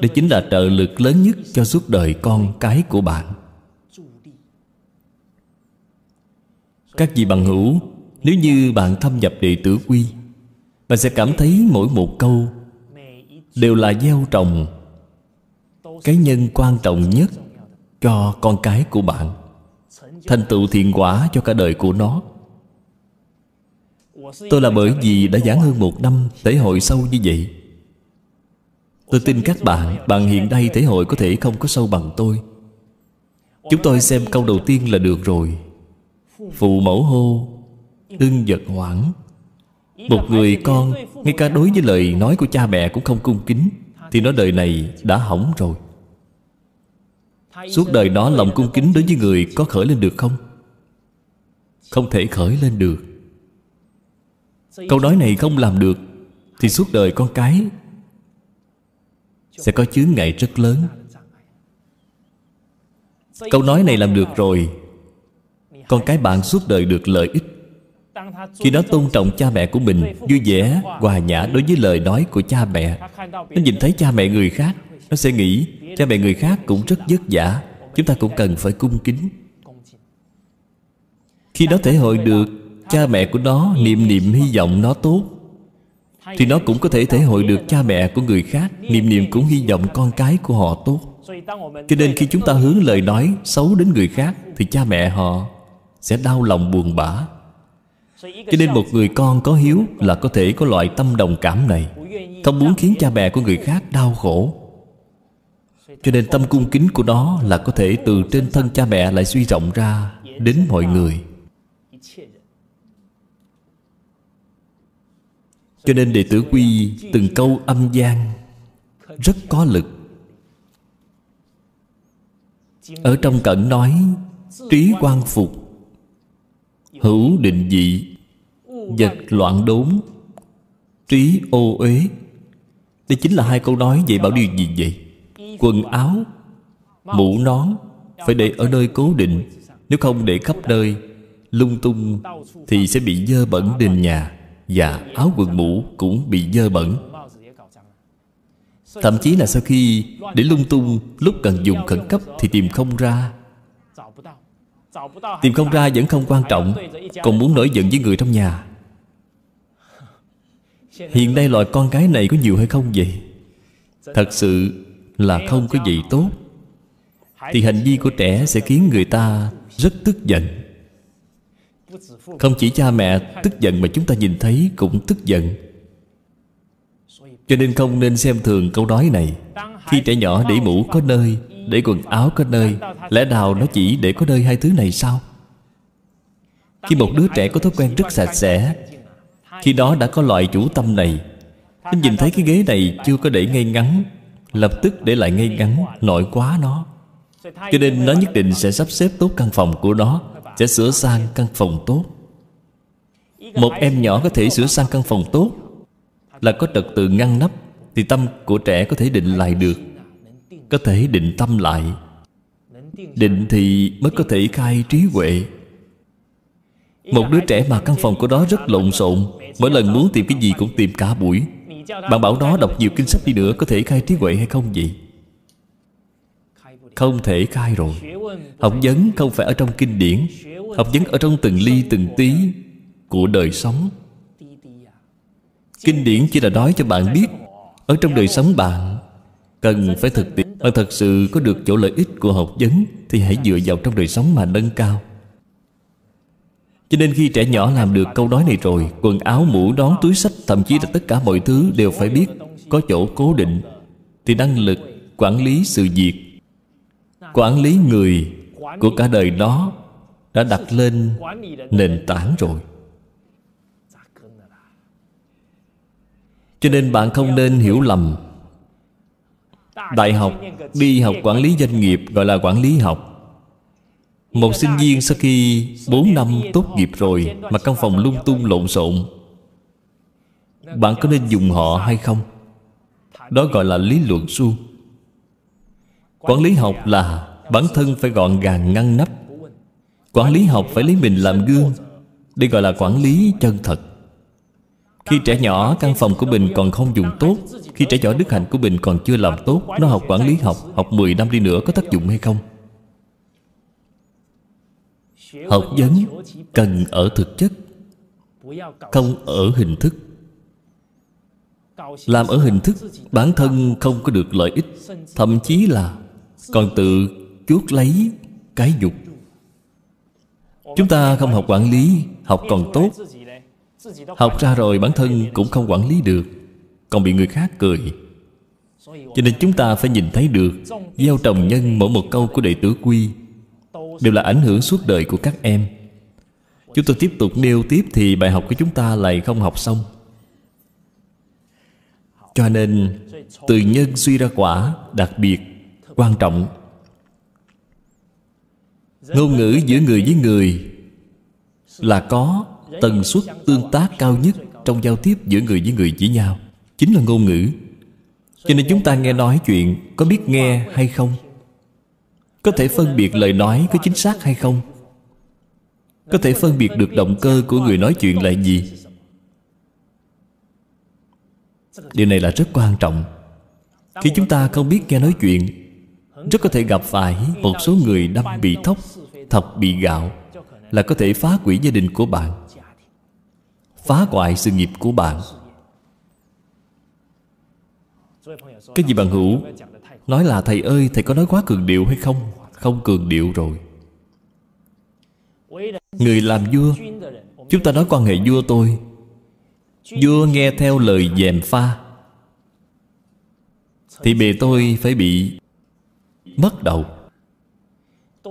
đây chính là trợ lực lớn nhất cho suốt đời con cái của bạn Các vị bằng hữu Nếu như bạn thâm nhập đệ tử quy Bạn sẽ cảm thấy mỗi một câu Đều là gieo trồng Cái nhân quan trọng nhất Cho con cái của bạn Thành tựu thiện quả cho cả đời của nó Tôi là bởi vì đã giảng hơn một năm Thể hội sâu như vậy Tôi tin các bạn Bạn hiện nay thể hội có thể không có sâu bằng tôi Chúng tôi xem câu đầu tiên là được rồi Phụ mẫu hô Ưng vật hoảng Một người con Ngay cả đối với lời nói của cha mẹ cũng không cung kính Thì nó đời này đã hỏng rồi Suốt đời đó lòng cung kính đối với người có khởi lên được không? Không thể khởi lên được Câu nói này không làm được Thì suốt đời con cái sẽ có chướng ngại rất lớn câu nói này làm được rồi con cái bạn suốt đời được lợi ích khi nó tôn trọng cha mẹ của mình vui vẻ hòa nhã đối với lời nói của cha mẹ nó nhìn thấy cha mẹ người khác nó sẽ nghĩ cha mẹ người khác cũng rất vất vả chúng ta cũng cần phải cung kính khi nó thể hội được cha mẹ của nó niệm niệm hy vọng nó tốt thì nó cũng có thể thể hội được cha mẹ của người khác niềm niềm cũng hy vọng con cái của họ tốt Cho nên khi chúng ta hướng lời nói xấu đến người khác Thì cha mẹ họ sẽ đau lòng buồn bã Cho nên một người con có hiếu là có thể có loại tâm đồng cảm này Không muốn khiến cha mẹ của người khác đau khổ Cho nên tâm cung kính của nó là có thể từ trên thân cha mẹ lại suy rộng ra Đến mọi người cho nên đệ tử quy từng câu âm gian rất có lực ở trong cẩn nói trí quan phục hữu định dị vật loạn đốn trí ô uế đây chính là hai câu nói vậy bảo điều gì vậy quần áo mũ nón phải để ở nơi cố định nếu không để khắp nơi lung tung thì sẽ bị dơ bẩn đền nhà và áo quần mũ cũng bị dơ bẩn Thậm chí là sau khi để lung tung Lúc cần dùng khẩn cấp thì tìm không ra Tìm không ra vẫn không quan trọng Còn muốn nổi giận với người trong nhà Hiện nay loài con gái này có nhiều hay không vậy? Thật sự là không có gì tốt Thì hành vi của trẻ sẽ khiến người ta rất tức giận không chỉ cha mẹ tức giận mà chúng ta nhìn thấy cũng tức giận cho nên không nên xem thường câu nói này Khi trẻ nhỏ để mũ có nơi Để quần áo có nơi Lẽ nào nó chỉ để có nơi hai thứ này sao Khi một đứa trẻ có thói quen rất sạch sẽ Khi đó đã có loại chủ tâm này Nó nhìn thấy cái ghế này chưa có để ngay ngắn Lập tức để lại ngay ngắn Nội quá nó Cho nên nó nhất định sẽ sắp xếp tốt căn phòng của nó sẽ sửa sang căn phòng tốt một em nhỏ có thể sửa sang căn phòng tốt là có trật tự ngăn nắp thì tâm của trẻ có thể định lại được có thể định tâm lại định thì mới có thể khai trí huệ một đứa trẻ mà căn phòng của đó rất lộn xộn mỗi lần muốn tìm cái gì cũng tìm cả buổi bạn bảo nó đọc nhiều kinh sách đi nữa có thể khai trí huệ hay không vậy không thể khai rồi học vấn không phải ở trong kinh điển học vấn ở trong từng ly từng tí của đời sống kinh điển chỉ là nói cho bạn biết ở trong đời sống bạn cần phải thực tiễn bạn thật sự có được chỗ lợi ích của học vấn thì hãy dựa vào trong đời sống mà nâng cao cho nên khi trẻ nhỏ làm được câu nói này rồi Quần áo, mũ, nón, túi sách Thậm chí là tất cả mọi thứ đều phải biết Có chỗ cố định Thì năng lực, quản lý sự việc quản lý người của cả đời đó đã đặt lên nền tảng rồi cho nên bạn không nên hiểu lầm đại học đi học quản lý doanh nghiệp gọi là quản lý học một sinh viên sau khi 4 năm tốt nghiệp rồi mà căn phòng lung tung lộn xộn bạn có nên dùng họ hay không đó gọi là lý luận suông Quản lý học là Bản thân phải gọn gàng ngăn nắp Quản lý học phải lấy mình làm gương Đây gọi là quản lý chân thật Khi trẻ nhỏ căn phòng của mình còn không dùng tốt Khi trẻ nhỏ đức hạnh của mình còn chưa làm tốt Nó học quản lý học Học 10 năm đi nữa có tác dụng hay không Học vấn cần ở thực chất Không ở hình thức Làm ở hình thức Bản thân không có được lợi ích Thậm chí là còn tự chuốt lấy cái dục chúng ta không học quản lý học còn tốt học ra rồi bản thân cũng không quản lý được còn bị người khác cười cho nên chúng ta phải nhìn thấy được gieo trồng nhân mỗi một câu của đệ tử quy đều là ảnh hưởng suốt đời của các em chúng tôi tiếp tục nêu tiếp thì bài học của chúng ta lại không học xong cho nên từ nhân suy ra quả đặc biệt quan trọng ngôn ngữ giữa người với người là có tần suất tương tác cao nhất trong giao tiếp giữa người với người với nhau chính là ngôn ngữ cho nên chúng ta nghe nói chuyện có biết nghe hay không có thể phân biệt lời nói có chính xác hay không có thể phân biệt được động cơ của người nói chuyện là gì điều này là rất quan trọng khi chúng ta không biết nghe nói chuyện rất có thể gặp phải một số người đâm bị thóc thập bị gạo là có thể phá quỷ gia đình của bạn phá hoại sự nghiệp của bạn các vị bạn hữu nói là thầy ơi thầy có nói quá cường điệu hay không không cường điệu rồi người làm vua chúng ta nói quan hệ vua tôi vua nghe theo lời dèm pha thì bề tôi phải bị Mất đầu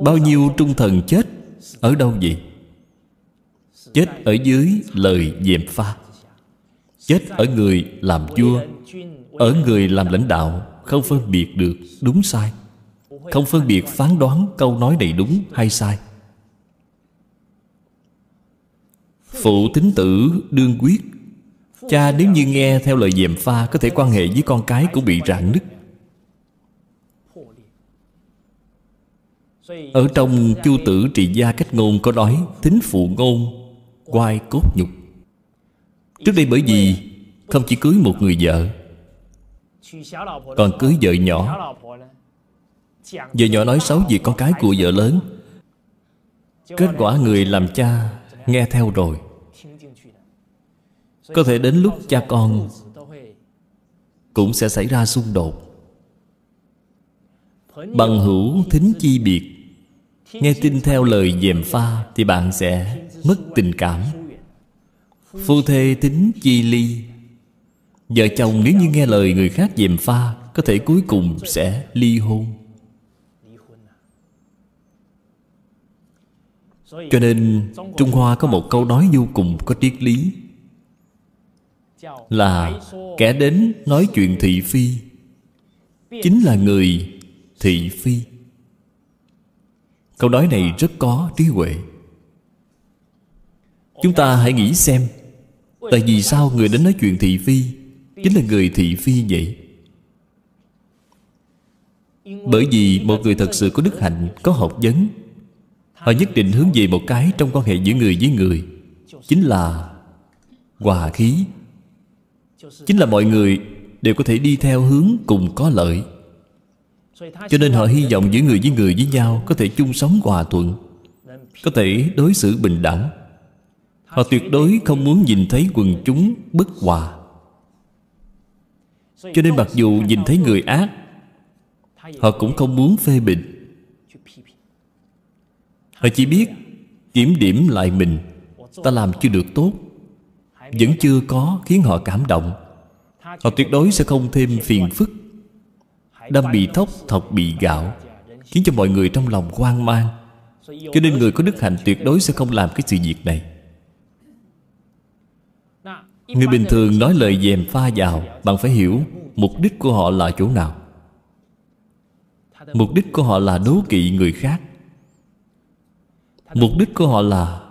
Bao nhiêu trung thần chết Ở đâu vậy Chết ở dưới lời dèm pha Chết ở người làm vua Ở người làm lãnh đạo Không phân biệt được đúng sai Không phân biệt phán đoán câu nói này đúng hay sai Phụ tính tử đương quyết Cha nếu như nghe theo lời dèm pha Có thể quan hệ với con cái cũng bị rạn nứt Ở trong chu tử trị gia cách ngôn có nói Thính phụ ngôn Quai cốt nhục Trước đây bởi vì Không chỉ cưới một người vợ Còn cưới vợ nhỏ Vợ nhỏ nói xấu về con cái của vợ lớn Kết quả người làm cha Nghe theo rồi Có thể đến lúc cha con Cũng sẽ xảy ra xung đột Bằng hữu thính chi biệt nghe tin theo lời dèm pha thì bạn sẽ mất tình cảm phu thê tính chi ly vợ chồng nếu như nghe lời người khác dèm pha có thể cuối cùng sẽ ly hôn cho nên trung hoa có một câu nói vô cùng có triết lý là kẻ đến nói chuyện thị phi chính là người thị phi câu nói này rất có trí huệ chúng ta hãy nghĩ xem tại vì sao người đến nói chuyện thị phi chính là người thị phi vậy bởi vì một người thật sự có đức hạnh có học vấn họ nhất định hướng về một cái trong quan hệ giữa người với người chính là hòa khí chính là mọi người đều có thể đi theo hướng cùng có lợi cho nên họ hy vọng giữa người với người với nhau Có thể chung sống hòa thuận Có thể đối xử bình đẳng Họ tuyệt đối không muốn nhìn thấy quần chúng bất hòa Cho nên mặc dù nhìn thấy người ác Họ cũng không muốn phê bình Họ chỉ biết kiểm điểm lại mình Ta làm chưa được tốt Vẫn chưa có khiến họ cảm động Họ tuyệt đối sẽ không thêm phiền phức Đâm bị thốc, thọc bị gạo Khiến cho mọi người trong lòng hoang mang Cho nên người có đức hạnh tuyệt đối sẽ không làm cái sự việc này Người bình thường nói lời dèm pha vào Bạn phải hiểu mục đích của họ là chỗ nào Mục đích của họ là đố kỵ người khác Mục đích của họ là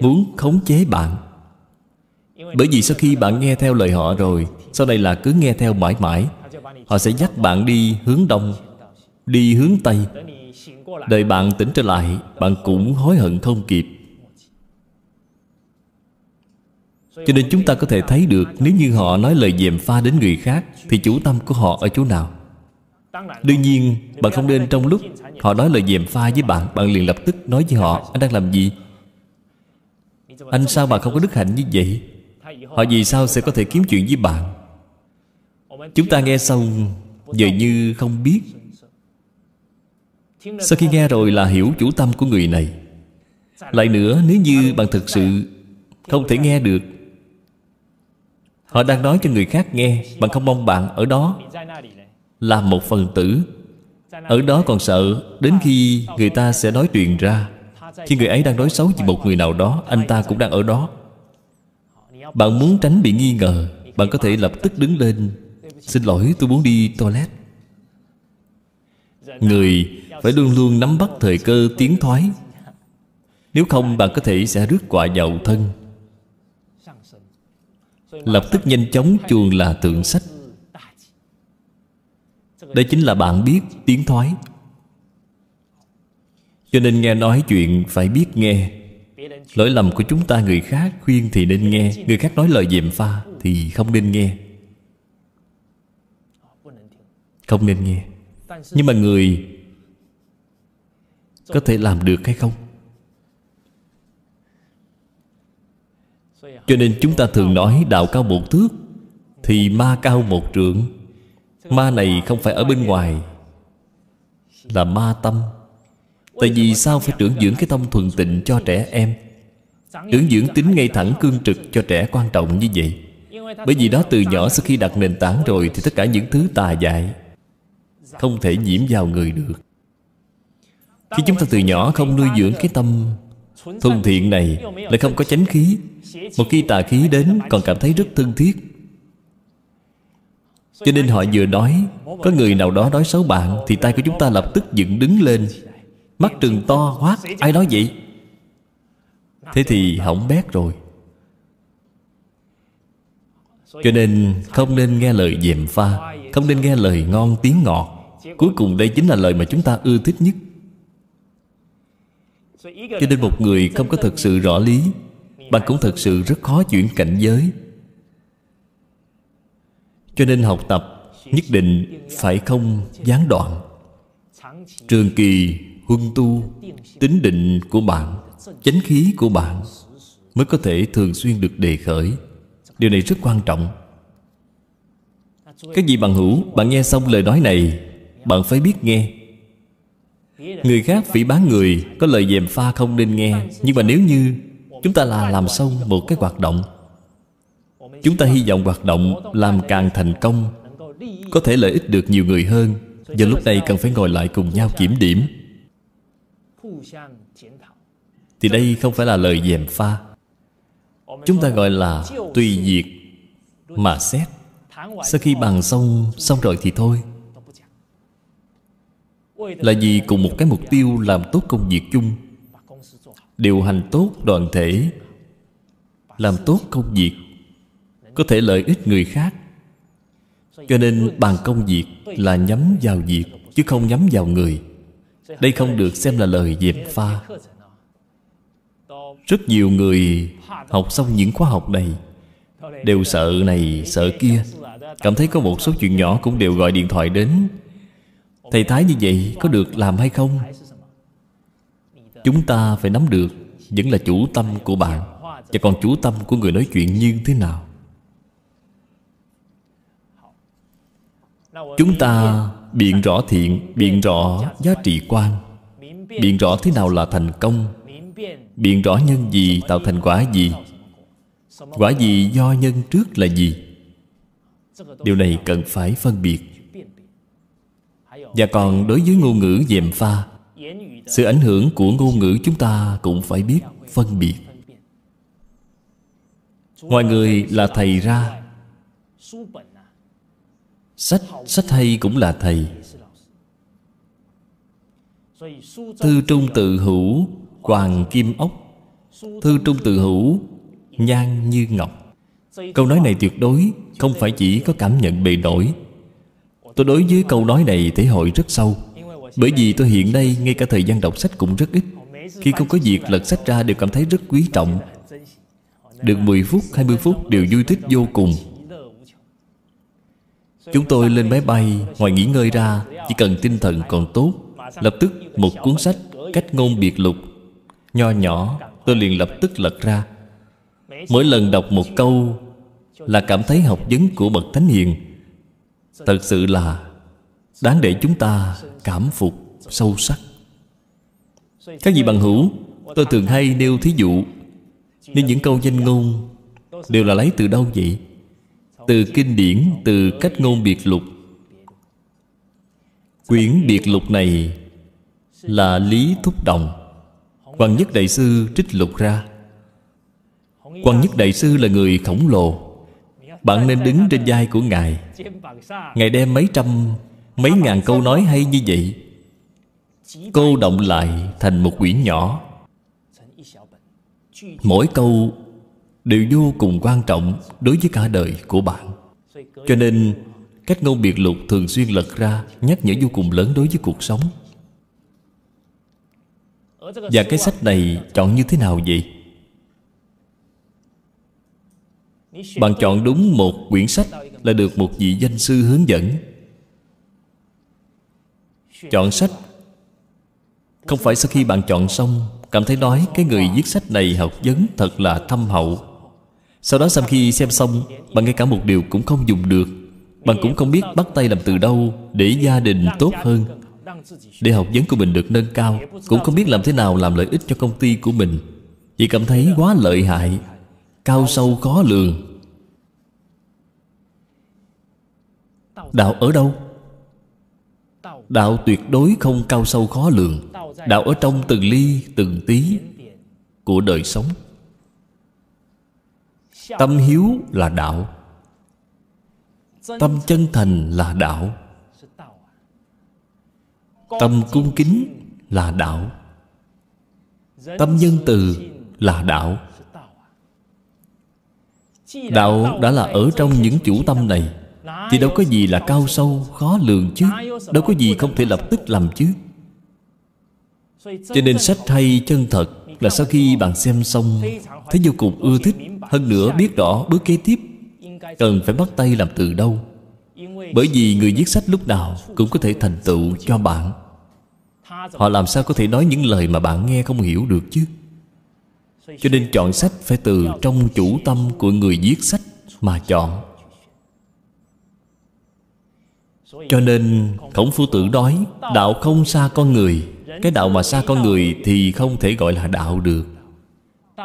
Muốn khống chế bạn Bởi vì sau khi bạn nghe theo lời họ rồi Sau đây là cứ nghe theo mãi mãi Họ sẽ dắt bạn đi hướng đông Đi hướng tây Đợi bạn tỉnh trở lại Bạn cũng hối hận không kịp Cho nên chúng ta có thể thấy được Nếu như họ nói lời dèm pha đến người khác Thì chủ tâm của họ ở chỗ nào Đương nhiên Bạn không nên trong lúc Họ nói lời dèm pha với bạn Bạn liền lập tức nói với họ Anh đang làm gì Anh sao mà không có đức hạnh như vậy Họ vì sao sẽ có thể kiếm chuyện với bạn Chúng ta nghe xong Dường như không biết Sau khi nghe rồi là hiểu chủ tâm của người này Lại nữa nếu như bạn thực sự Không thể nghe được Họ đang nói cho người khác nghe Bạn không mong bạn ở đó Là một phần tử Ở đó còn sợ Đến khi người ta sẽ nói truyền ra Khi người ấy đang nói xấu về một người nào đó Anh ta cũng đang ở đó Bạn muốn tránh bị nghi ngờ Bạn có thể lập tức đứng lên Xin lỗi tôi muốn đi toilet Người phải luôn luôn nắm bắt thời cơ tiến thoái Nếu không bạn có thể sẽ rước quả vào thân Lập tức nhanh chóng chuồng là tượng sách Đây chính là bạn biết tiến thoái Cho nên nghe nói chuyện phải biết nghe Lỗi lầm của chúng ta người khác khuyên thì nên nghe Người khác nói lời dèm pha thì không nên nghe không nên nghe Nhưng mà người Có thể làm được hay không Cho nên chúng ta thường nói đạo cao một thước Thì ma cao một trượng Ma này không phải ở bên ngoài Là ma tâm Tại vì sao phải trưởng dưỡng cái tâm thuần tịnh cho trẻ em Trưởng dưỡng tính ngay thẳng cương trực cho trẻ quan trọng như vậy Bởi vì đó từ nhỏ sau khi đặt nền tảng rồi Thì tất cả những thứ tà dại không thể nhiễm vào người được Khi chúng ta từ nhỏ không nuôi dưỡng cái tâm Thuần thiện này Lại không có chánh khí Một khi tà khí đến còn cảm thấy rất thân thiết Cho nên họ vừa nói Có người nào đó nói xấu bạn Thì tay của chúng ta lập tức dựng đứng lên Mắt trừng to hoát Ai nói vậy Thế thì hỏng bét rồi Cho nên không nên nghe lời dèm pha Không nên nghe lời ngon tiếng ngọt Cuối cùng đây chính là lời mà chúng ta ưa thích nhất Cho nên một người không có thật sự rõ lý Bạn cũng thật sự rất khó chuyển cảnh giới Cho nên học tập Nhất định phải không gián đoạn Trường kỳ huân tu Tính định của bạn Chánh khí của bạn Mới có thể thường xuyên được đề khởi Điều này rất quan trọng các vị bằng hữu Bạn nghe xong lời nói này bạn phải biết nghe Người khác phỉ bán người Có lời dèm pha không nên nghe Nhưng mà nếu như Chúng ta là làm xong một cái hoạt động Chúng ta hy vọng hoạt động Làm càng thành công Có thể lợi ích được nhiều người hơn Giờ lúc này cần phải ngồi lại cùng nhau kiểm điểm Thì đây không phải là lời dèm pha Chúng ta gọi là tùy diệt Mà xét Sau khi bàn xong Xong rồi thì thôi là vì cùng một cái mục tiêu làm tốt công việc chung điều hành tốt đoàn thể làm tốt công việc có thể lợi ích người khác cho nên bàn công việc là nhắm vào việc chứ không nhắm vào người đây không được xem là lời dẹp pha rất nhiều người học xong những khóa học này đều sợ này sợ kia cảm thấy có một số chuyện nhỏ cũng đều gọi điện thoại đến thầy thái như vậy có được làm hay không chúng ta phải nắm được vẫn là chủ tâm của bạn và còn chủ tâm của người nói chuyện như thế nào chúng ta biện rõ thiện biện rõ giá trị quan biện rõ thế nào là thành công biện rõ nhân gì tạo thành quả gì quả gì do nhân trước là gì điều này cần phải phân biệt và còn đối với ngôn ngữ dèm pha Sự ảnh hưởng của ngôn ngữ chúng ta cũng phải biết phân biệt Ngoài người là thầy ra Sách, sách hay cũng là thầy Thư trung tự hữu Hoàng kim ốc Thư trung tự hữu Nhan như ngọc Câu nói này tuyệt đối Không phải chỉ có cảm nhận bề nổi Tôi đối với câu nói này thể hội rất sâu Bởi vì tôi hiện nay ngay cả thời gian đọc sách cũng rất ít Khi không có việc lật sách ra đều cảm thấy rất quý trọng Được 10 phút, 20 phút đều vui thích vô cùng Chúng tôi lên máy bay Ngoài nghỉ ngơi ra Chỉ cần tinh thần còn tốt Lập tức một cuốn sách Cách ngôn biệt lục Nho nhỏ Tôi liền lập tức lật ra Mỗi lần đọc một câu Là cảm thấy học vấn của Bậc Thánh Hiền thật sự là đáng để chúng ta cảm phục sâu sắc các vị bằng hữu tôi thường hay nêu thí dụ nên những câu danh ngôn đều là lấy từ đâu vậy từ kinh điển từ cách ngôn biệt lục quyển biệt lục này là lý thúc đồng quan nhất đại sư trích lục ra quan nhất đại sư là người khổng lồ bạn nên đứng trên vai của Ngài Ngài đem mấy trăm Mấy ngàn câu nói hay như vậy Cô động lại thành một quyển nhỏ Mỗi câu đều vô cùng quan trọng đối với cả đời của bạn Cho nên cách ngôn biệt lục thường xuyên lật ra Nhắc nhở vô cùng lớn đối với cuộc sống Và cái sách này chọn như thế nào vậy? Bạn chọn đúng một quyển sách Là được một vị danh sư hướng dẫn Chọn sách Không phải sau khi bạn chọn xong Cảm thấy nói cái người viết sách này học vấn thật là thâm hậu Sau đó sau khi xem xong Bạn ngay cả một điều cũng không dùng được Bạn cũng không biết bắt tay làm từ đâu Để gia đình tốt hơn Để học vấn của mình được nâng cao Cũng không biết làm thế nào làm lợi ích cho công ty của mình vì cảm thấy quá lợi hại Cao sâu khó lường đạo ở đâu đạo tuyệt đối không cao sâu khó lường đạo ở trong từng ly từng tí của đời sống tâm hiếu là đạo tâm chân thành là đạo tâm cung kính là đạo tâm nhân từ là đạo đạo đã là ở trong những chủ tâm này thì đâu có gì là cao sâu Khó lường chứ Đâu có gì không thể lập tức làm chứ Cho nên sách hay chân thật Là sau khi bạn xem xong Thấy vô cùng ưa thích Hơn nữa biết rõ bước kế tiếp Cần phải bắt tay làm từ đâu Bởi vì người viết sách lúc nào Cũng có thể thành tựu cho bạn Họ làm sao có thể nói những lời Mà bạn nghe không hiểu được chứ Cho nên chọn sách phải từ trong chủ tâm Của người viết sách mà chọn cho nên Khổng Phu Tử nói Đạo không xa con người Cái đạo mà xa con người thì không thể gọi là đạo được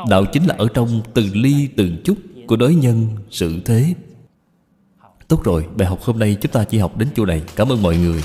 Đạo chính là ở trong từng ly từng chút Của đối nhân sự thế Tốt rồi, bài học hôm nay chúng ta chỉ học đến chỗ này Cảm ơn mọi người